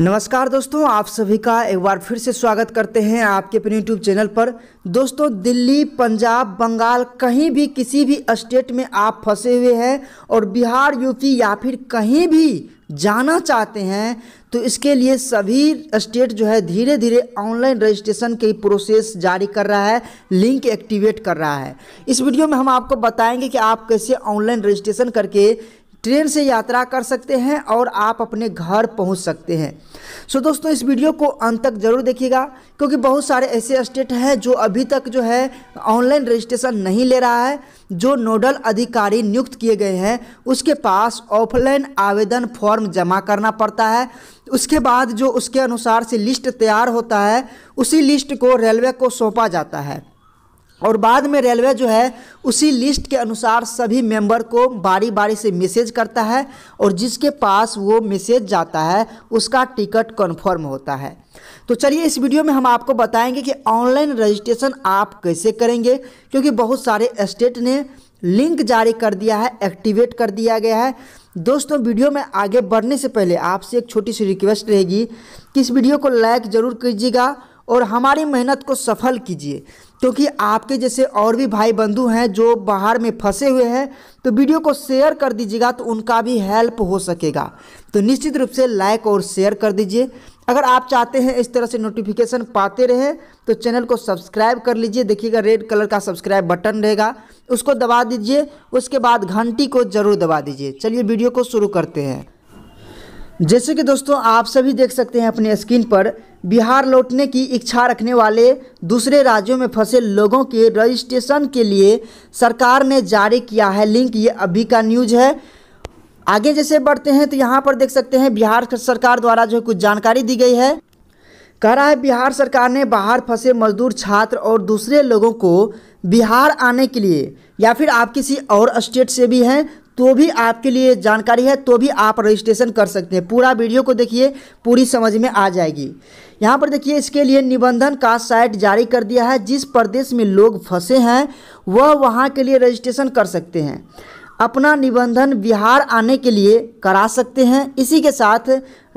नमस्कार दोस्तों आप सभी का एक बार फिर से स्वागत करते हैं आपके अपने यूट्यूब चैनल पर दोस्तों दिल्ली पंजाब बंगाल कहीं भी किसी भी स्टेट में आप फंसे हुए हैं और बिहार यूपी या फिर कहीं भी जाना चाहते हैं तो इसके लिए सभी स्टेट जो है धीरे धीरे ऑनलाइन रजिस्ट्रेशन की प्रोसेस जारी कर रहा है लिंक एक्टिवेट कर रहा है इस वीडियो में हम आपको बताएंगे कि आप कैसे ऑनलाइन रजिस्ट्रेशन करके ट्रेन से यात्रा कर सकते हैं और आप अपने घर पहुंच सकते हैं सो so दोस्तों इस वीडियो को अंत तक ज़रूर देखिएगा क्योंकि बहुत सारे ऐसे स्टेट हैं जो अभी तक जो है ऑनलाइन रजिस्ट्रेशन नहीं ले रहा है जो नोडल अधिकारी नियुक्त किए गए हैं उसके पास ऑफलाइन आवेदन फॉर्म जमा करना पड़ता है उसके बाद जो उसके अनुसार से लिस्ट तैयार होता है उसी लिस्ट को रेलवे को सौंपा जाता है और बाद में रेलवे जो है उसी लिस्ट के अनुसार सभी मेंबर को बारी बारी से मैसेज करता है और जिसके पास वो मैसेज जाता है उसका टिकट कन्फर्म होता है तो चलिए इस वीडियो में हम आपको बताएंगे कि ऑनलाइन रजिस्ट्रेशन आप कैसे करेंगे क्योंकि बहुत सारे स्टेट ने लिंक जारी कर दिया है एक्टिवेट कर दिया गया है दोस्तों वीडियो में आगे बढ़ने से पहले आपसे एक छोटी सी रिक्वेस्ट रहेगी कि इस वीडियो को लाइक ज़रूर कीजिएगा और हमारी मेहनत को सफल कीजिए क्योंकि आपके जैसे और भी भाई बंधु हैं जो बाहर में फंसे हुए हैं तो वीडियो को शेयर कर दीजिएगा तो उनका भी हेल्प हो सकेगा तो निश्चित रूप से लाइक और शेयर कर दीजिए अगर आप चाहते हैं इस तरह से नोटिफिकेशन पाते रहे तो चैनल को सब्सक्राइब कर लीजिए देखिएगा रेड कलर का सब्सक्राइब बटन रहेगा उसको दबा दीजिए उसके बाद घंटी को ज़रूर दबा दीजिए चलिए वीडियो को शुरू करते हैं जैसे कि दोस्तों आप सभी देख सकते हैं अपने स्क्रीन पर बिहार लौटने की इच्छा रखने वाले दूसरे राज्यों में फंसे लोगों के रजिस्ट्रेशन के लिए सरकार ने जारी किया है लिंक ये अभी का न्यूज है आगे जैसे बढ़ते हैं तो यहाँ पर देख सकते हैं बिहार सरकार द्वारा जो कुछ जानकारी दी गई है कह रहा है बिहार सरकार ने बाहर फंसे मजदूर छात्र और दूसरे लोगों को बिहार आने के लिए या फिर आप किसी और स्टेट से भी हैं तो भी आपके लिए जानकारी है तो भी आप रजिस्ट्रेशन कर सकते हैं पूरा वीडियो को देखिए पूरी समझ में आ जाएगी यहाँ पर देखिए इसके लिए निबंधन का साइट जारी कर दिया है जिस प्रदेश में लोग फंसे हैं वह वहाँ के लिए रजिस्ट्रेशन कर सकते हैं अपना निबंधन बिहार आने के लिए करा सकते हैं इसी के साथ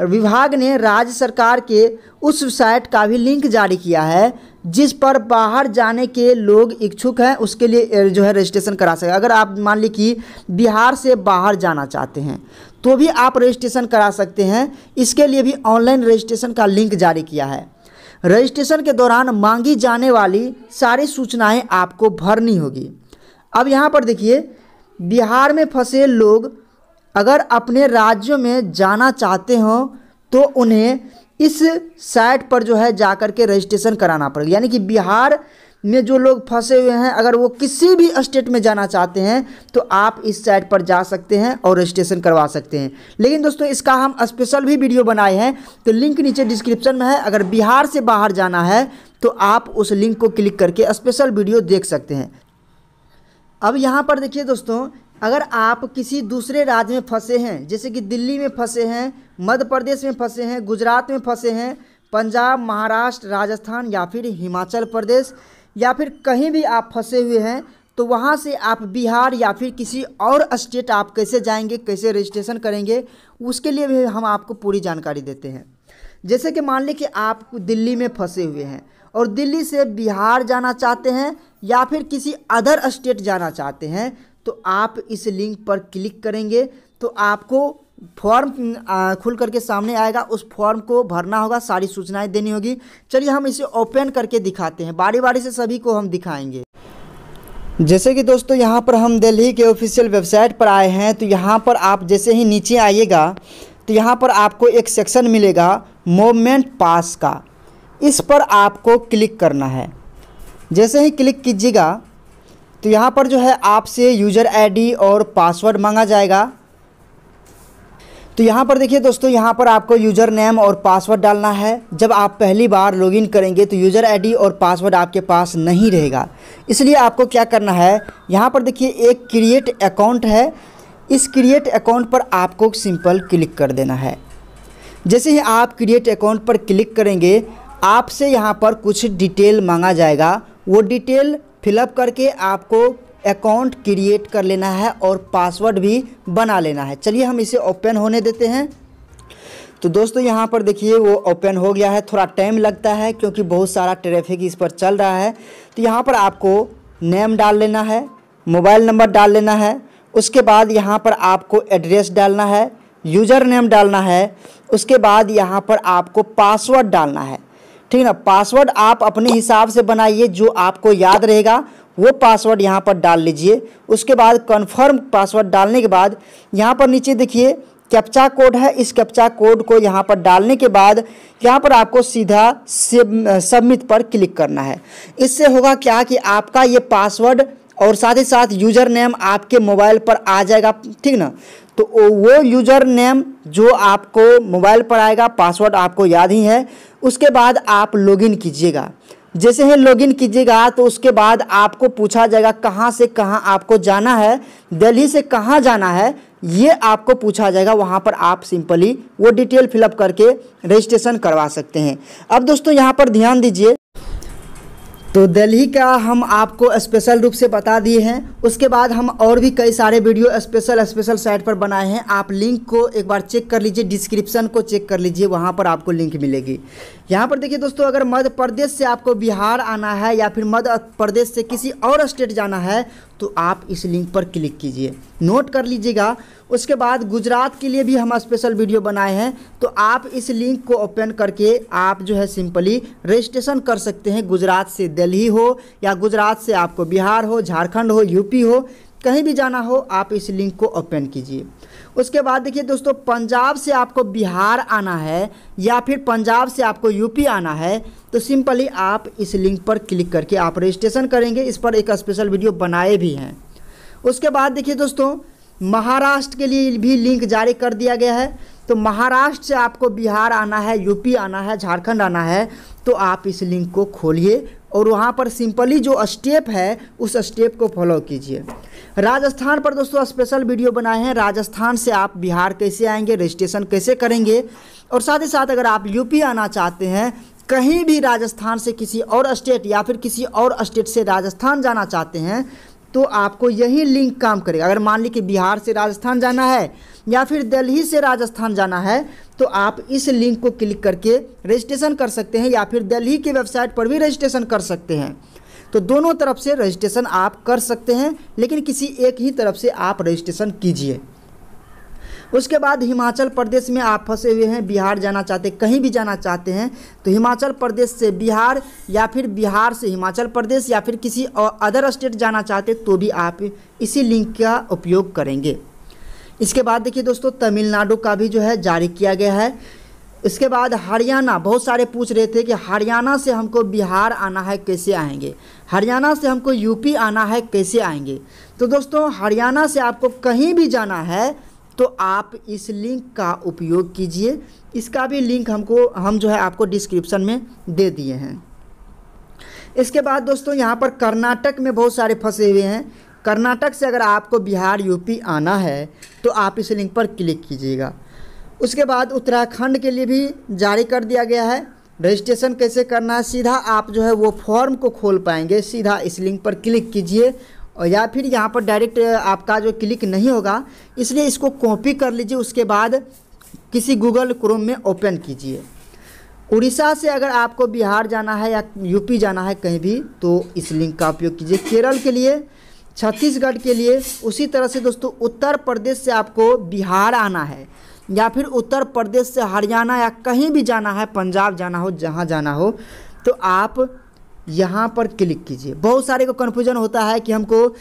विभाग ने राज्य सरकार के उस साइट का भी लिंक जारी किया है जिस पर बाहर जाने के लोग इच्छुक हैं उसके लिए जो है रजिस्ट्रेशन करा सकें अगर आप मान ली कि बिहार से बाहर जाना चाहते हैं तो भी आप रजिस्ट्रेशन करा सकते हैं इसके लिए भी ऑनलाइन रजिस्ट्रेशन का लिंक जारी किया है रजिस्ट्रेशन के दौरान मांगी जाने वाली सारी सूचनाएं आपको भरनी होगी अब यहाँ पर देखिए बिहार में फंसे लोग अगर अपने राज्यों में जाना चाहते हो तो उन्हें इस साइट पर जो है जा कर के रजिस्ट्रेशन कराना पड़ेगा यानी कि बिहार में जो लोग फंसे हुए हैं अगर वो किसी भी स्टेट में जाना चाहते हैं तो आप इस साइट पर जा सकते हैं और रजिस्ट्रेशन करवा सकते हैं लेकिन दोस्तों इसका हम स्पेशल भी वीडियो बनाए हैं तो लिंक नीचे डिस्क्रिप्शन में है अगर बिहार से बाहर जाना है तो आप उस लिंक को क्लिक करके स्पेशल वीडियो देख सकते हैं अब यहाँ पर देखिए दोस्तों अगर आप किसी दूसरे राज्य में फंसे हैं जैसे कि दिल्ली में फंसे हैं मध्य प्रदेश में फंसे हैं गुजरात में फंसे हैं पंजाब महाराष्ट्र राजस्थान या फिर हिमाचल प्रदेश या फिर कहीं भी आप फंसे हुए हैं तो वहाँ से आप बिहार या फिर किसी और स्टेट आप कैसे जाएंगे कैसे रजिस्ट्रेशन करेंगे उसके लिए भी हम आपको पूरी जानकारी देते हैं जैसे कि मान लें कि आप दिल्ली में फंसे हुए हैं और दिल्ली से बिहार जाना चाहते हैं या फिर किसी अदर स्टेट जाना चाहते हैं तो आप इस लिंक पर क्लिक करेंगे तो आपको फॉर्म खुल करके सामने आएगा उस फॉर्म को भरना होगा सारी सूचनाएं देनी होगी चलिए हम इसे ओपन करके दिखाते हैं बारी बारी से सभी को हम दिखाएंगे जैसे कि दोस्तों यहाँ पर हम दिल्ली के ऑफिशियल वेबसाइट पर आए हैं तो यहाँ पर आप जैसे ही नीचे आइएगा तो यहाँ पर आपको एक सेक्शन मिलेगा मोमेंट पास का इस पर आपको क्लिक करना है जैसे ही क्लिक कीजिएगा तो यहाँ पर जो है आपसे यूज़र आईडी और पासवर्ड मांगा जाएगा तो यहाँ पर देखिए दोस्तों यहाँ पर आपको यूज़र नेम और पासवर्ड डालना है जब आप पहली बार लॉगिन करेंगे तो यूज़र आईडी और पासवर्ड आपके पास नहीं रहेगा इसलिए आपको क्या करना है यहाँ पर देखिए एक क्रिएट अकाउंट है इस क्रिएट अकाउंट पर आपको सिंपल क्लिक कर देना है जैसे ही आप क्रिएट अकाउंट पर क्लिक करेंगे आपसे यहाँ पर कुछ डिटेल मांगा जाएगा वो डिटेल फिलअप करके आपको अकाउंट क्रिएट कर लेना है और पासवर्ड भी बना लेना है चलिए हम इसे ओपन होने देते हैं तो दोस्तों यहाँ पर देखिए वो ओपन हो गया है थोड़ा टाइम लगता है क्योंकि बहुत सारा ट्रैफिक इस पर चल रहा है तो यहाँ पर आपको नेम डाल लेना है मोबाइल नंबर डाल लेना है उसके बाद यहाँ पर आपको एड्रेस डालना है यूज़र नेम डालना है उसके बाद यहाँ पर आपको पासवर्ड डालना है ठीक है ना पासवर्ड आप अपने हिसाब से बनाइए जो आपको याद रहेगा वो पासवर्ड यहाँ पर डाल लीजिए उसके बाद कन्फर्म पासवर्ड डालने के बाद यहाँ पर नीचे देखिए कैप्चा कोड है इस कैप्चा कोड को यहाँ पर डालने के बाद यहाँ पर आपको सीधा सबमिट पर क्लिक करना है इससे होगा क्या कि आपका ये पासवर्ड और साथ ही साथ यूजर नेम आपके मोबाइल पर आ जाएगा ठीक ना तो वो यूजर नेम जो आपको मोबाइल पर आएगा पासवर्ड आपको याद ही है उसके बाद आप लॉगिन कीजिएगा जैसे ही लॉगिन कीजिएगा तो उसके बाद आपको पूछा जाएगा कहाँ से कहाँ आपको जाना है दिल्ली से कहाँ जाना है ये आपको पूछा जाएगा वहाँ पर आप सिंपली वो डिटेल फिलअप करके रजिस्ट्रेशन करवा सकते हैं अब दोस्तों यहाँ पर ध्यान दीजिए तो दिल्ली का हम आपको स्पेशल रूप से बता दिए हैं उसके बाद हम और भी कई सारे वीडियो स्पेशल स्पेशल साइट पर बनाए हैं आप लिंक को एक बार चेक कर लीजिए डिस्क्रिप्शन को चेक कर लीजिए वहाँ पर आपको लिंक मिलेगी यहाँ पर देखिए दोस्तों अगर मध्य प्रदेश से आपको बिहार आना है या फिर मध्य प्रदेश से किसी और स्टेट जाना है तो आप इस लिंक पर क्लिक कीजिए नोट कर लीजिएगा उसके बाद गुजरात के लिए भी हम स्पेशल वीडियो बनाए हैं तो आप इस लिंक को ओपन करके आप जो है सिंपली रजिस्ट्रेशन कर सकते हैं गुजरात से दिल्ली हो या गुजरात से आपको बिहार हो झारखंड हो यूपी हो कहीं भी जाना हो आप इस लिंक को ओपन कीजिए उसके बाद देखिए दोस्तों पंजाब से आपको बिहार आना है या फिर पंजाब से आपको यूपी आना है तो सिंपली आप इस लिंक पर क्लिक करके आप रजिस्ट्रेशन करेंगे इस पर एक स्पेशल वीडियो बनाए भी हैं उसके बाद देखिए दोस्तों महाराष्ट्र के लिए भी लिंक जारी कर दिया गया है तो महाराष्ट्र से आपको बिहार आना है यूपी आना है झारखंड आना है तो आप इस लिंक को खोलिए और वहाँ पर सिंपली जो स्टेप है उस स्टेप को फॉलो कीजिए राजस्थान पर दोस्तों स्पेशल वीडियो बनाए हैं राजस्थान से आप बिहार कैसे आएंगे रजिस्ट्रेशन कैसे करेंगे और साथ ही साथ अगर आप यूपी आना चाहते हैं कहीं भी राजस्थान से किसी और स्टेट या फिर किसी और स्टेट से राजस्थान जाना चाहते हैं तो आपको यही लिंक काम करेगा अगर मान लीजिए कि बिहार से राजस्थान जाना है या फिर दिल्ली से राजस्थान जाना है तो आप इस लिंक को क्लिक करके रजिस्ट्रेशन कर सकते हैं या फिर दिल्ली के वेबसाइट पर भी रजिस्ट्रेशन कर सकते हैं तो दोनों तरफ से रजिस्ट्रेशन आप कर सकते हैं लेकिन किसी एक ही तरफ से आप रजिस्ट्रेशन कीजिए उसके बाद हिमाचल प्रदेश में आप फंसे हुए हैं बिहार जाना चाहते कहीं भी जाना चाहते हैं तो हिमाचल प्रदेश से बिहार या फिर बिहार से हिमाचल प्रदेश या फिर किसी अदर स्टेट जाना चाहते तो भी आप इसी लिंक का उपयोग करेंगे इसके बाद देखिए दोस्तों तमिलनाडु का भी जो है जारी किया गया है इसके बाद हरियाणा बहुत सारे पूछ रहे थे कि हरियाणा से हमको बिहार आना है कैसे आएंगे हरियाणा से हमको यूपी आना है कैसे आएंगे तो दोस्तों हरियाणा से आपको कहीं भी जाना है तो आप इस लिंक का उपयोग कीजिए इसका भी लिंक हमको हम जो है आपको डिस्क्रिप्शन में दे दिए हैं इसके बाद दोस्तों यहाँ पर कर्नाटक में बहुत सारे फंसे हुए हैं कर्नाटक से अगर आपको बिहार यूपी आना है तो आप इस लिंक पर क्लिक कीजिएगा उसके बाद उत्तराखंड के लिए भी जारी कर दिया गया है रजिस्ट्रेशन कैसे करना है सीधा आप जो है वो फॉर्म को खोल पाएंगे सीधा इस लिंक पर क्लिक कीजिए और या फिर यहाँ पर डायरेक्ट आपका जो क्लिक नहीं होगा इसलिए इसको कॉपी कर लीजिए उसके बाद किसी गूगल क्रोम में ओपन कीजिए उड़ीसा से अगर आपको बिहार जाना है या यूपी जाना है कहीं भी तो इस लिंक का उपयोग कीजिए केरल के लिए छत्तीसगढ़ के लिए उसी तरह से दोस्तों उत्तर प्रदेश से आपको बिहार आना है या फिर उत्तर प्रदेश से हरियाणा या कहीं भी जाना है पंजाब जाना हो जहाँ जाना हो तो आप यहाँ पर क्लिक कीजिए बहुत सारे को कन्फ्यूजन होता है कि हमको आ,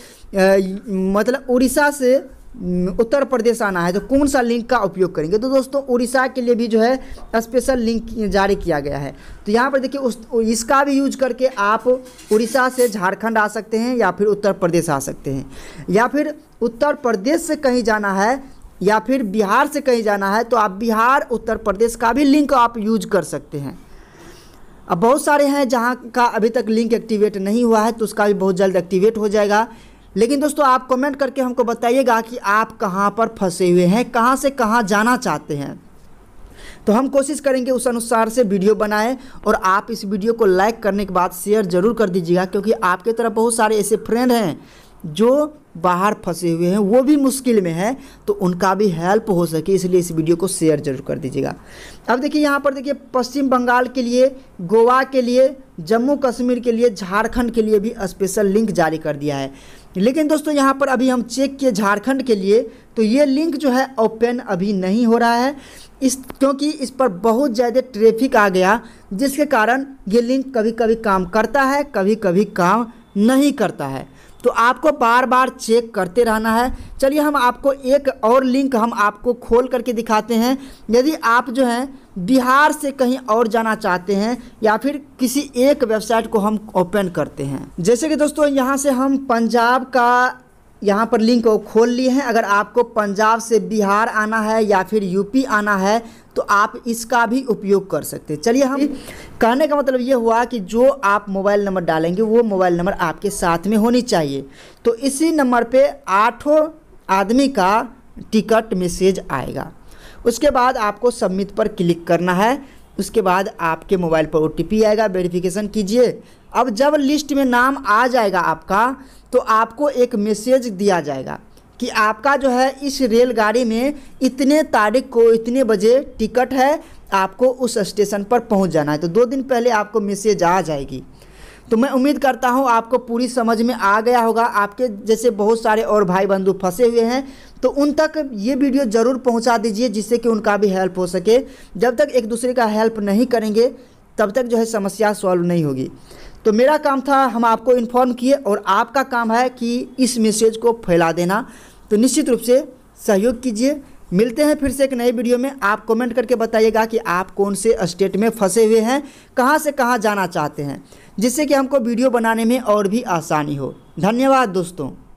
मतलब उड़ीसा से उत्तर प्रदेश आना है तो कौन सा लिंक का उपयोग करेंगे तो दोस्तों उड़ीसा के लिए भी जो है स्पेशल लिंक जारी किया गया है तो यहाँ पर देखिए उस इसका भी यूज करके आप उड़ीसा से झारखंड आ सकते हैं या फिर उत्तर प्रदेश आ सकते हैं या फिर उत्तर प्रदेश से कहीं जाना है या फिर बिहार से कहीं जाना है तो आप बिहार उत्तर प्रदेश का भी लिंक आप यूज कर सकते हैं अब बहुत सारे हैं जहाँ का अभी तक लिंक एक्टिवेट नहीं हुआ है तो उसका भी बहुत जल्द एक्टिवेट हो जाएगा लेकिन दोस्तों आप कमेंट करके हमको बताइएगा कि आप कहाँ पर फंसे हुए हैं कहाँ से कहाँ जाना चाहते हैं तो हम कोशिश करेंगे उस अनुसार से वीडियो बनाएं और आप इस वीडियो को लाइक करने के बाद शेयर जरूर कर दीजिएगा क्योंकि आपके तरफ बहुत सारे ऐसे फ्रेंड हैं जो बाहर फंसे हुए हैं वो भी मुश्किल में है तो उनका भी हेल्प हो सके इसलिए इस वीडियो को शेयर जरूर कर दीजिएगा अब देखिए यहाँ पर देखिए पश्चिम बंगाल के लिए गोवा के लिए जम्मू कश्मीर के लिए झारखंड के लिए भी स्पेशल लिंक जारी कर दिया है लेकिन दोस्तों यहाँ पर अभी हम चेक किए झारखंड के लिए तो ये लिंक जो है ओपन अभी नहीं हो रहा है इस क्योंकि इस पर बहुत ज़्यादा ट्रैफिक आ गया जिसके कारण ये लिंक कभी कभी काम करता है कभी कभी काम नहीं करता है तो आपको बार बार चेक करते रहना है चलिए हम आपको एक और लिंक हम आपको खोल करके दिखाते हैं यदि आप जो हैं बिहार से कहीं और जाना चाहते हैं या फिर किसी एक वेबसाइट को हम ओपन करते हैं जैसे कि दोस्तों यहाँ से हम पंजाब का यहाँ पर लिंक खोल लिए हैं अगर आपको पंजाब से बिहार आना है या फिर यूपी आना है तो आप इसका भी उपयोग कर सकते हैं चलिए हम कहने का मतलब ये हुआ कि जो आप मोबाइल नंबर डालेंगे वो मोबाइल नंबर आपके साथ में होनी चाहिए तो इसी नंबर पे आठों आदमी का टिकट मैसेज आएगा उसके बाद आपको सबमिट पर क्लिक करना है उसके बाद आपके मोबाइल पर ओ आएगा वेरिफिकेशन कीजिए अब जब लिस्ट में नाम आ जाएगा आपका तो आपको एक मैसेज दिया जाएगा कि आपका जो है इस रेलगाड़ी में इतने तारीख को इतने बजे टिकट है आपको उस स्टेशन पर पहुंच जाना है तो दो दिन पहले आपको मैसेज आ जाएगी तो मैं उम्मीद करता हूँ आपको पूरी समझ में आ गया होगा आपके जैसे बहुत सारे और भाई बंधु फंसे हुए हैं तो उन तक ये वीडियो ज़रूर पहुँचा दीजिए जिससे कि उनका भी हेल्प हो सके जब तक एक दूसरे का हेल्प नहीं करेंगे तब तक जो है समस्या सॉल्व नहीं होगी तो मेरा काम था हम आपको इन्फॉर्म किए और आपका काम है कि इस मैसेज को फैला देना तो निश्चित रूप से सहयोग कीजिए मिलते हैं फिर से एक नए वीडियो में आप कमेंट करके बताइएगा कि आप कौन से स्टेट में फंसे हुए हैं कहां से कहां जाना चाहते हैं जिससे कि हमको वीडियो बनाने में और भी आसानी हो धन्यवाद दोस्तों